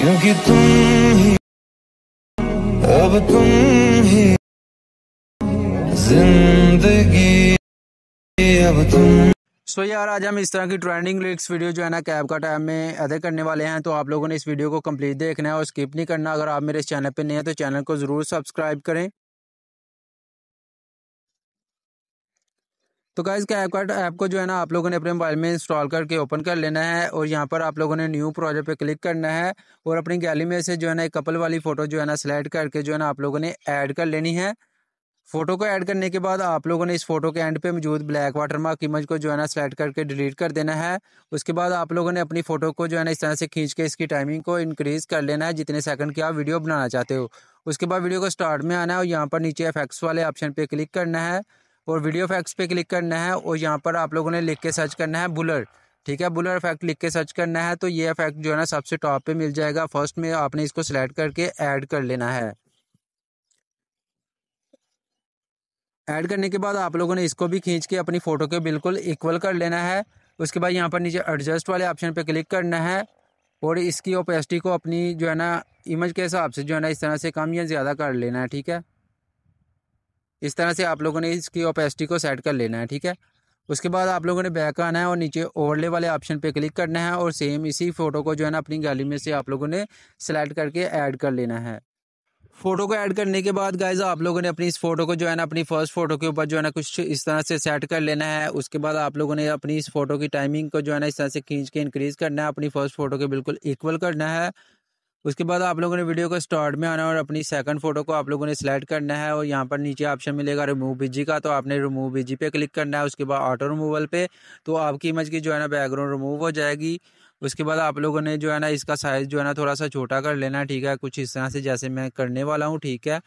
क्योंकि तुम ही अब तुम ही जिंदगी अब तुम सो so यार आज हम इस तरह की ट्रेंडिंग लिरिक्स वीडियो जो है ना कैब का टाइम में अदे करने वाले हैं तो आप लोगों ने इस वीडियो को कंप्लीट देखना है और स्किप नहीं करना अगर आप मेरे इस चैनल पे नए हैं तो चैनल को ज़रूर सब्सक्राइब करें तो गाइज़ क्या ऐप ऐप को जो है ना आप लोगों ने अपने मोबाइल में इंस्टॉल करके ओपन कर लेना है और यहाँ पर आप लोगों ने न्यू प्रोजेक्ट पे क्लिक करना है और अपनी गैली में से जो है ना एक कपल वाली फ़ोटो जो है ना सेलेक्ट करके जो है ना आप लोगों ने ऐड कर लेनी है फोटो को ऐड करने के बाद आप लोगों ने इस फोटो के एंड पे मौजूद ब्लैक वाटर मार्क इमेज को जो है ना सेलेक्ट करके डिलीट कर देना है उसके बाद आप लोगों ने अपनी फोटो को जो है ना इस तरह से खींच के इसकी टाइमिंग को इंक्रीज कर लेना है जितने सेकंड की आप वीडियो बनाना चाहते हो उसके बाद वीडियो को स्टार्ट में आना है और यहाँ पर नीचे एफेक्ट्स वाले ऑप्शन पर क्लिक करना है और वीडियो फैक्ट्स पे क्लिक करना है और यहाँ पर आप लोगों ने लिख के सर्च करना है बुलर ठीक है बुलर इफेक्ट लिख के सर्च करना है तो ये इफेक्ट जो है ना सबसे टॉप पे मिल जाएगा फर्स्ट में आपने इसको सिलेक्ट करके ऐड कर लेना है ऐड करने के बाद आप लोगों ने इसको भी खींच के अपनी फ़ोटो के बिल्कुल इक्वल कर लेना है उसके बाद यहाँ पर नीचे एडजस्ट वाले ऑप्शन पे क्लिक करना है और इसकी ओपेसिटी को अपनी जो है ना इमेज के हिसाब से जो है ना इस तरह से कम या ज़्यादा कर लेना है ठीक है इस तरह से आप लोगों ने इसकी ओपेसिटी को सेट कर लेना है ठीक है उसके बाद आप लोगों ने बैक आना है और नीचे ओवरले वाले ऑप्शन पे क्लिक करना है और सेम इसी फ़ोटो को जो है ना अपनी गैलरी में से आप लोगों ने सेलेक्ट करके ऐड कर लेना है फोटो को ऐड करने के बाद गाइज आप लोगों ने अपनी इस फोटो को जो है ना अपनी फर्स्ट फोटो के ऊपर जो है ना कुछ इस तरह से सेट कर लेना है उसके बाद आप लोगों ने अपनी इस फोटो की टाइमिंग को जो है ना इस तरह से खींच के इंक्रीज करना है अपनी फर्स्ट फोटो के बिल्कुल इक्वल करना है उसके बाद आप लोगों ने वीडियो को स्टार्ट में आना और अपनी सेकंड फोटो को आप लोगों ने सिलेक्ट करना है और यहाँ पर नीचे ऑप्शन मिलेगा रिमूव बिजी का तो आपने रिमूव बिजी पे क्लिक करना है उसके बाद ऑटो रिमूवल पे तो आपकी इमेज की जो है ना बैकग्राउंड रिमूव हो जाएगी उसके बाद आप लोगों ने जो है ना इसका साइज़ जो है ना थोड़ा सा छोटा कर लेना ठीक है कुछ इस तरह से जैसे मैं करने वाला हूँ ठीक है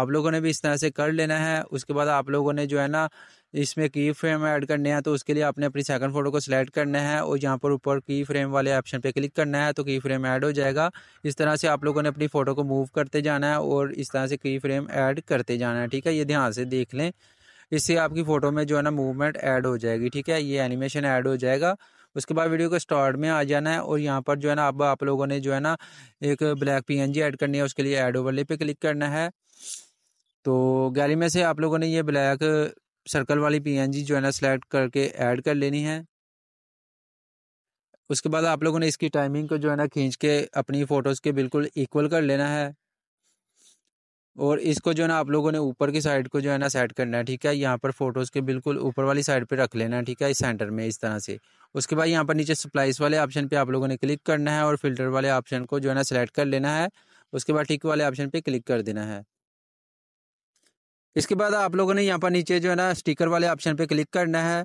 आप लोगों ने भी इस तरह से कर लेना है उसके बाद आप लोगों ने जो है ना इसमें की फ्रेम ऐड करने हैं तो उसके लिए आपने अपनी सेकंड फोटो को सिलेक्ट करना है और यहाँ पर ऊपर की फ्रेम वाले ऑप्शन पे क्लिक करना है तो की फ्रेम ऐड हो जाएगा इस तरह से आप लोगों ने अपनी फ़ोटो को मूव करते जाना है और इस तरह से की फ्रेम ऐड करते जाना है ठीक है ये ध्यान से देख लें इससे आपकी फ़ोटो में जो है ना मूवमेंट ऐड हो जाएगी ठीक है ये एनिमेशन ऐड हो जाएगा उसके बाद वीडियो को स्टार्ट में आ जाना है और यहाँ पर जो है ना अब आप लोगों ने जो है ना एक ब्लैक जी ऐड करनी है उसके लिए ऐड ओवरले पे क्लिक करना है तो गैलरी में से आप लोगों ने ये ब्लैक सर्कल वाली पीएनजी जो है ना सेलेक्ट करके ऐड कर लेनी है उसके बाद आप लोगों ने इसकी टाइमिंग को जो है ना खींच के अपनी फ़ोटोज़ के बिल्कुल इक्वल कर लेना है और इसको जो है ना आप लोगों ने ऊपर की साइड को जो है ना सेट करना है ठीक है यहाँ पर फोटोज़ के बिल्कुल ऊपर वाली साइड पे रख लेना है ठीक है इस सेंटर में इस तरह से उसके बाद यहाँ पर नीचे सप्लाइस वाले ऑप्शन पे आप लोगों ने क्लिक करना है और फिल्टर वाले ऑप्शन को जो है ना सेलेक्ट कर लेना है उसके बाद टिक वाले ऑप्शन पे क्लिक कर देना है इसके बाद आप लोगों ने यहाँ पर नीचे जो है ना स्टिकर वाले ऑप्शन पे क्लिक करना है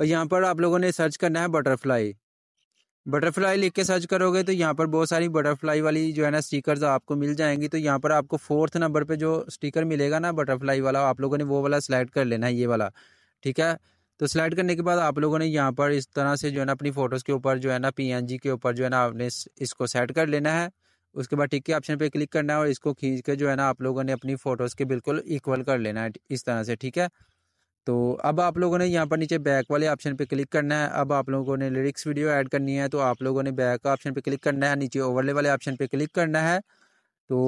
और यहाँ पर आप लोगों ने सर्च करना है बटरफ्लाई बटरफ्लाई लिख के सर्च करोगे तो यहाँ पर बहुत सारी बटरफ्लाई वाली जो है ना स्टिकर्स आपको मिल जाएंगी तो यहाँ पर आपको फोर्थ नंबर पे जो स्टिकर मिलेगा ना बटरफ्लाई वाला आप लोगों ने वो वाला सेलेक्ट कर लेना है ये वाला ठीक है तो सेलेक्ट करने के बाद आप लोगों ने यहाँ पर इस तरह से जो है ना अपनी फ़ोटोज़ के ऊपर जो है ना पी के ऊपर जो है ना आपने इसको सेट कर लेना है उसके बाद टिक के ऑप्शन पे क्लिक करना है और इसको खींच के जो है ना आप लोगों ने अपनी फ़ोटोज़ के बिल्कुल इक्वल कर लेना है इस तरह से ठीक है तो अब आप लोगों ने यहाँ पर नीचे बैक वाले ऑप्शन पे क्लिक करना है अब आप लोगों ने लिरिक्स वीडियो ऐड करनी है तो आप लोगों ने बैक का ऑप्शन पे क्लिक करना है नीचे ओवरले वाले ऑप्शन पे क्लिक करना है तो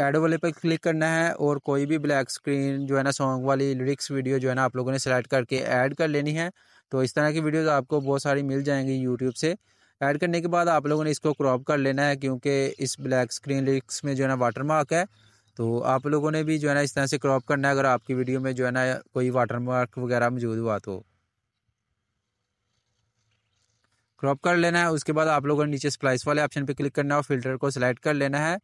एड वाले पर क्लिक करना है और कोई भी ब्लैक स्क्रीन जो है ना सॉन्ग वाली लिरिक्स वीडियो जो है ना आप लोगों ने सेलेक्ट करके ऐड कर लेनी है तो इस तरह की वीडियोज़ आपको बहुत सारी मिल जाएंगी यूट्यूब से ऐड करने के बाद आप लोगों ने इसको क्रॉप कर लेना है क्योंकि इस ब्लैक स्क्रीन लिक्स में जो है ना वाटर मार्क है तो आप लोगों ने भी जो है ना इस तरह से क्रॉप करना है अगर आपकी वीडियो में जो है ना कोई वाटर मार्क वगैरह मौजूद हुआ तो क्रॉप कर लेना है उसके बाद आप लोगों ने नीचे स्प्लाइस वाले ऑप्शन पर क्लिक करना है और फिल्टर को सिलेक्ट कर लेना है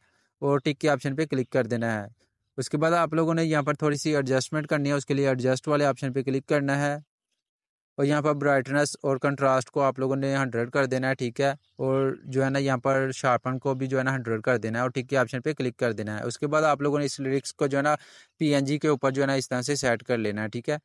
और टिक के ऑप्शन पर क्लिक कर देना है उसके बाद आप लोगों ने यहाँ पर थोड़ी सी एडजस्टमेंट करनी है उसके लिए एडजस्ट वाले ऑप्शन पर क्लिक करना है और यहाँ पर ब्राइटनेस और कंट्रास्ट को आप लोगों ने हंड्रेड कर देना है ठीक है और जो है ना यहाँ पर शार्पन को भी जो है ना हंड्रेड कर देना है और ठीक के ऑप्शन पे क्लिक कर देना है उसके बाद आप लोगों ने इस लिरिक्स को जो है ना पीएनजी के ऊपर जो है ना इस तरह से सेट कर लेना है ठीक है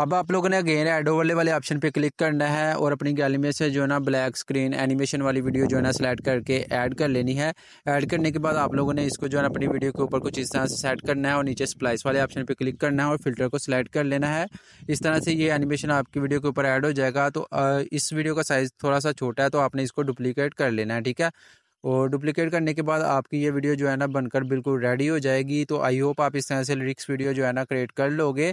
अब आप लोगों ने अगेन एड ओवरले वाले ऑप्शन पे क्लिक करना है और अपनी गैलरी में से जो है ना ब्लैक स्क्रीन एनिमेशन वाली वीडियो जो है ना सेलेक्ट करके ऐड कर लेनी है ऐड करने के बाद आप लोगों ने इसको जो है ना अपनी वीडियो के ऊपर कुछ इस तरह से सेट करना है और नीचे स्प्लाइस वाले ऑप्शन पे क्लिक करना है और फिल्टर को सिलेक्ट कर लेना है इस तरह से ये एनिमेशन आपकी वीडियो के ऊपर ऐड हो जाएगा तो इस वीडियो का साइज़ थोड़ा सा छोटा है तो आपने इसको डुप्लीकेट कर लेना है ठीक है और डुप्लीकेट करने के बाद आपकी ये वीडियो जो है ना बनकर बिल्कुल रेडी हो जाएगी तो आई होप आप इस तरह से लिरिक्स वीडियो जो है ना क्रिएट कर लोगे